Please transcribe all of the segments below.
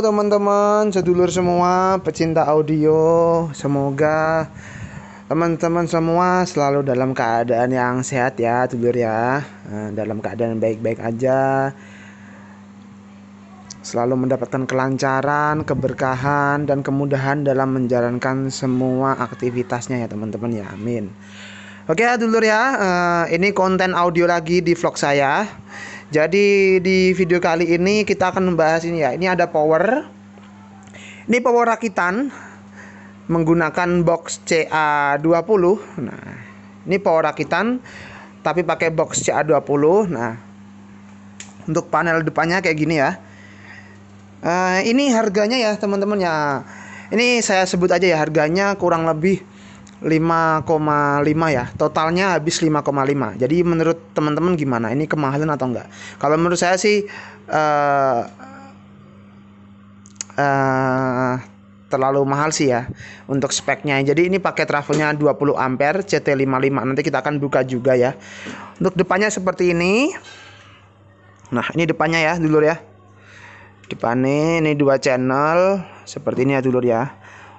teman-teman, sedulur semua, pecinta audio. Semoga teman-teman semua selalu dalam keadaan yang sehat ya, dulur ya. Eh, dalam keadaan baik-baik aja. Selalu mendapatkan kelancaran, keberkahan dan kemudahan dalam menjalankan semua aktivitasnya ya, teman-teman ya. Amin. Oke, dulur ya. Eh, ini konten audio lagi di vlog saya jadi di video kali ini kita akan membahas ini ya. Ini ada power. Ini power rakitan menggunakan box CA20. Nah, ini power rakitan tapi pakai box CA20. Nah, untuk panel depannya kayak gini ya. Uh, ini harganya ya teman-teman ya. Ini saya sebut aja ya harganya kurang lebih 5,5 ya totalnya habis 5,5 jadi menurut teman-teman gimana ini kemahalan atau enggak kalau menurut saya sih uh, uh, terlalu mahal sih ya untuk speknya jadi ini pakai travelnya 20 ampere CT55 nanti kita akan buka juga ya untuk depannya seperti ini nah ini depannya ya dulur ya depannya ini dua channel seperti ini ya dulur ya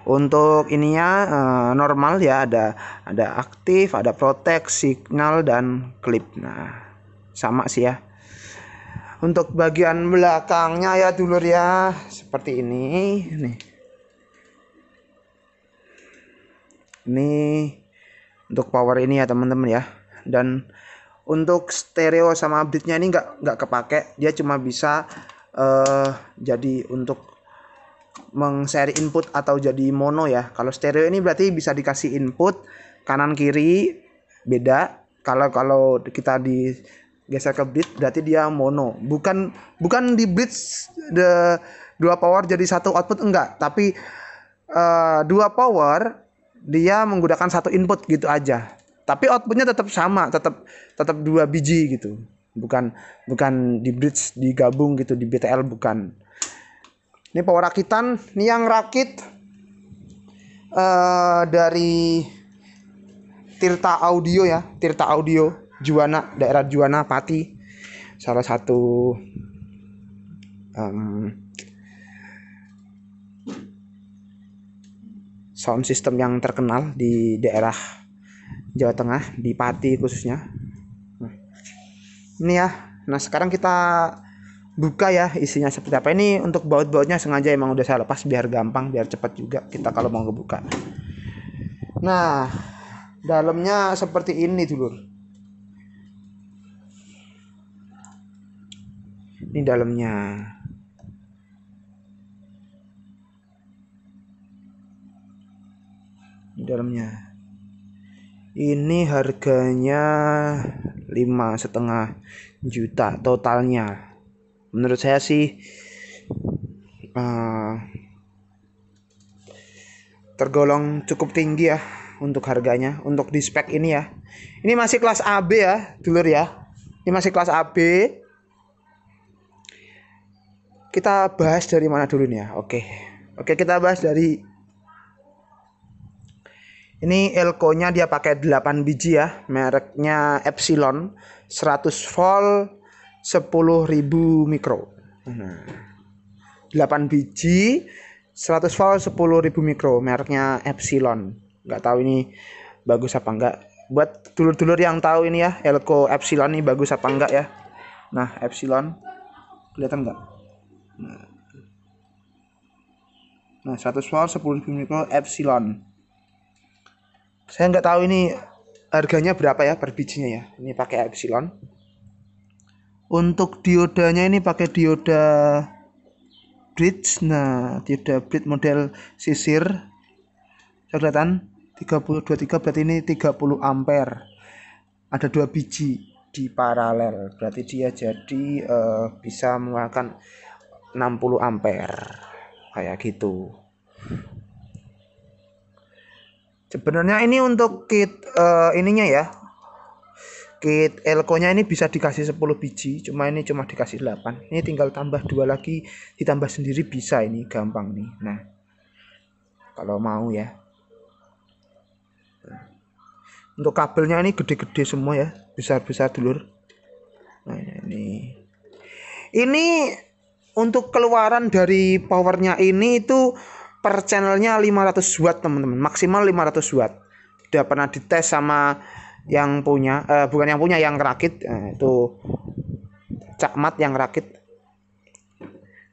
untuk ininya uh, normal ya ada ada aktif ada protek, signal dan clip nah sama sih ya untuk bagian belakangnya ya dulur ya seperti ini nih ini untuk power ini ya teman-teman ya dan untuk stereo sama update nya ini nggak nggak kepake dia cuma bisa uh, jadi untuk mengseri input atau jadi mono ya. Kalau stereo ini berarti bisa dikasih input kanan kiri beda. Kalau kalau kita di geser ke bridge berarti dia mono. Bukan bukan di bridge the dua power jadi satu output enggak, tapi uh, dua power dia menggunakan satu input gitu aja. Tapi outputnya tetap sama, tetap tetap dua biji gitu. Bukan bukan di bridge digabung gitu di BTL bukan ini power rakitan ini yang rakit uh, dari Tirta Audio ya Tirta Audio Juwana daerah Juwana Pati salah satu um, sound system yang terkenal di daerah Jawa Tengah di Pati khususnya nah, ini ya nah sekarang kita buka ya isinya seperti apa ini untuk baut-bautnya sengaja emang udah saya lepas biar gampang biar cepat juga kita kalau mau ngebuka nah dalamnya seperti ini dulur ini dalamnya ini dalamnya ini harganya lima setengah juta totalnya menurut saya sih uh, tergolong cukup tinggi ya untuk harganya untuk di spek ini ya ini masih kelas AB ya dulur ya ini masih kelas AB kita bahas dari mana dulu nih ya oke oke kita bahas dari ini elko nya dia pakai 8 biji ya mereknya Epsilon 100 volt 10.000 mikro. Hmm. delapan 8 biji 100 volt 10.000 mikro mereknya Epsilon. Nggak tahu ini bagus apa enggak. Buat dulur-dulur yang tahu ini ya, Elko Epsilon ini bagus apa enggak ya. Nah, Epsilon kelihatan enggak? Nah. Nah, 100 volt 10.000 mikro Epsilon. Saya nggak tahu ini harganya berapa ya per bijinya ya. Ini pakai Epsilon untuk diodanya ini pakai dioda bridge nah dioda bridge model sisir kelihatan 323 berarti ini 30 ampere ada dua biji di paralel berarti dia jadi uh, bisa mengeluarkan 60 ampere kayak gitu sebenarnya ini untuk kit uh, ininya ya kit elko-nya ini bisa dikasih 10 biji, cuma ini cuma dikasih 8. Ini tinggal tambah dua lagi, ditambah sendiri bisa ini gampang nih. Nah. Kalau mau ya. Untuk kabelnya ini gede-gede semua ya, besar-besar dulur. Nah, ini. Ini untuk keluaran dari powernya ini itu per channelnya 500 watt teman-teman maksimal 500 watt udah pernah dites sama yang punya eh, bukan yang punya yang rakit eh, itu cakmat yang rakit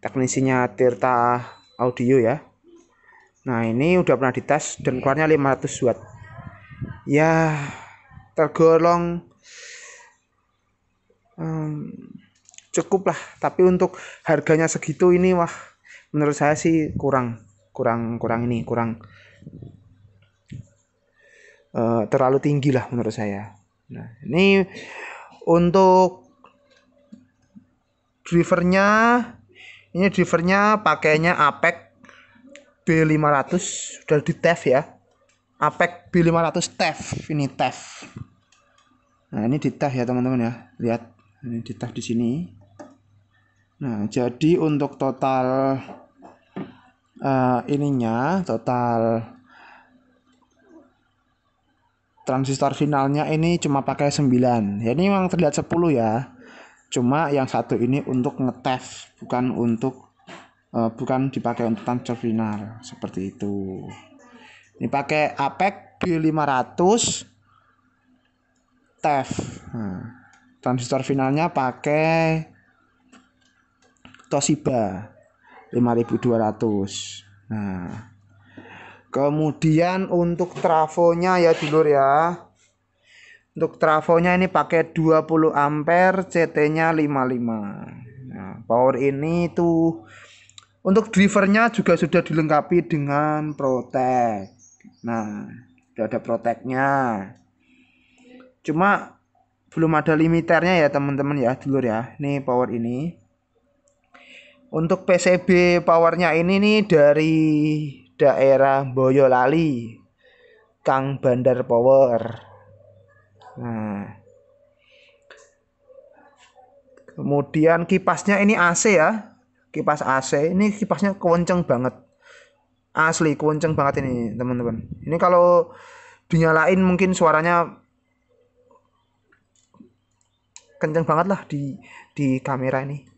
teknisinya Tirta Audio ya nah ini udah pernah dites dan keluarnya 500 watt ya tergolong um, cukup lah tapi untuk harganya segitu ini wah menurut saya sih kurang kurang kurang ini kurang Eh, terlalu tinggi lah menurut saya. Nah, ini untuk drivernya ini drivernya pakainya Apex B500 sudah di TEF ya. Apex B500 TEF ini TEF. Nah, ini di TEF ya teman-teman ya. Lihat ini di TEF di sini. Nah, jadi untuk total uh, ininya total transistor finalnya ini cuma pakai 9 ya ini memang terlihat 10 ya cuma yang satu ini untuk ngetes bukan untuk uh, bukan dipakai untuk transistor final seperti itu ini pakai APEC B500 TEF nah, transistor finalnya pakai Toshiba 5200 nah kemudian untuk trafonya ya dulur ya untuk trafonya ini pakai 20 ampere CT nya 55 nah, power ini tuh untuk drivernya juga sudah dilengkapi dengan protek nah sudah ada proteknya cuma belum ada limiternya ya teman-teman ya dulur ya Ini power ini untuk PCB powernya ini nih dari daerah Boyolali Kang Bandar Power nah kemudian kipasnya ini AC ya kipas AC ini kipasnya kenceng banget asli kenceng banget ini teman-teman ini kalau dinyalain mungkin suaranya kenceng banget lah di di kamera ini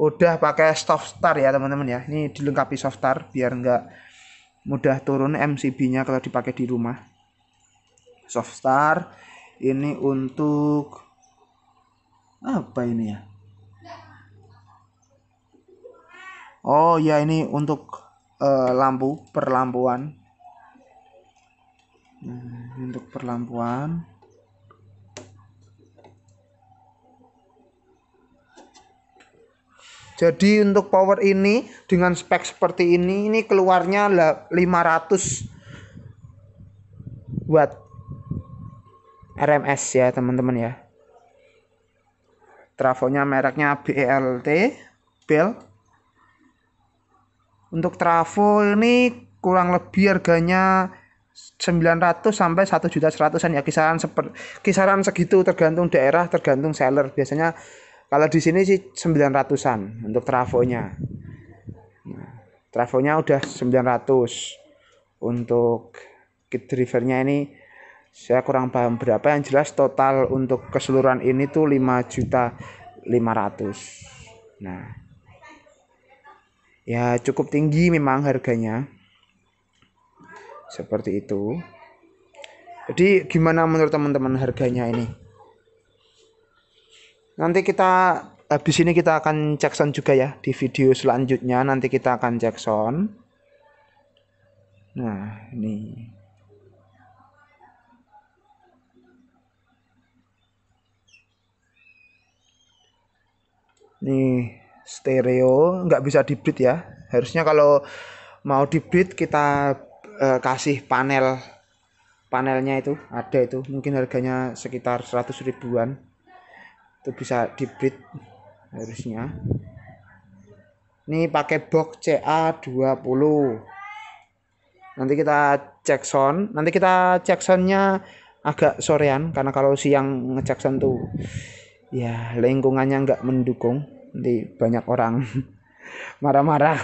udah pakai soft star ya teman-teman ya ini dilengkapi soft star biar nggak mudah turun MCB nya kalau dipakai di rumah soft star ini untuk apa ini ya oh ya ini untuk uh, lampu perlampuan hmm, untuk perlampuan Jadi untuk power ini dengan spek seperti ini ini keluarnya 500 watt RMS ya teman-teman ya. Trafonya mereknya BLT Bell. Untuk trafo ini kurang lebih harganya 900 sampai 1 juta seratusan ya kisaran seper, kisaran segitu tergantung daerah tergantung seller biasanya kalau di sini sih 900-an untuk trafonya. Nah, trafonya udah 900. Untuk kit drivernya ini saya kurang paham berapa yang jelas total untuk keseluruhan ini tuh 5 juta 500 nah ya cukup tinggi memang harganya seperti itu jadi gimana menurut teman-teman harganya ini Nanti kita habis ini kita akan cek sound juga ya di video selanjutnya nanti kita akan cek sound Nah, ini. ini stereo nggak bisa di breed ya. Harusnya kalau mau di breed kita eh, kasih panel panelnya itu ada itu mungkin harganya sekitar 100 ribuan itu bisa di breed harusnya ini pakai box CA20 nanti kita cek sound nanti kita cek soundnya agak sorean karena kalau siang ngecek sound tuh ya lingkungannya nggak mendukung nanti banyak orang marah-marah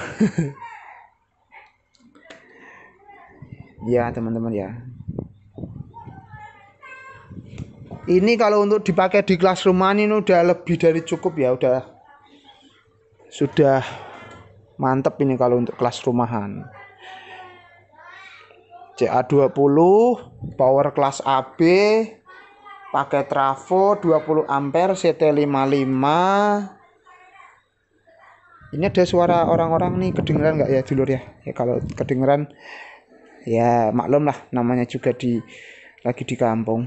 ya teman-teman ya ini kalau untuk dipakai di kelas rumah ini udah lebih dari cukup ya udah sudah mantep ini kalau untuk kelas rumahan CA20 power kelas AB pakai trafo 20 ampere CT55 ini ada suara orang-orang nih kedengeran nggak ya dulur ya? ya kalau kedengeran ya maklum lah namanya juga di lagi di kampung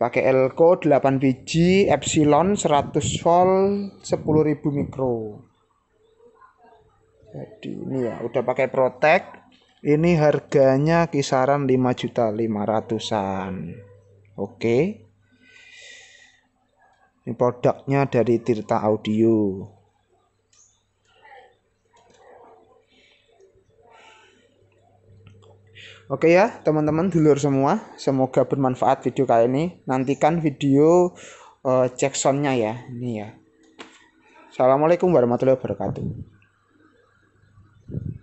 pakai elko 8 biji epsilon 100 volt 10.000 mikro jadi ini ya udah pakai protek ini harganya kisaran 5 juta 500an oke ini produknya dari Tirta Audio Oke ya, teman-teman dulur semua, semoga bermanfaat video kali ini. Nantikan video uh, eh, cek soundnya ya, ini ya. Assalamualaikum warahmatullahi wabarakatuh.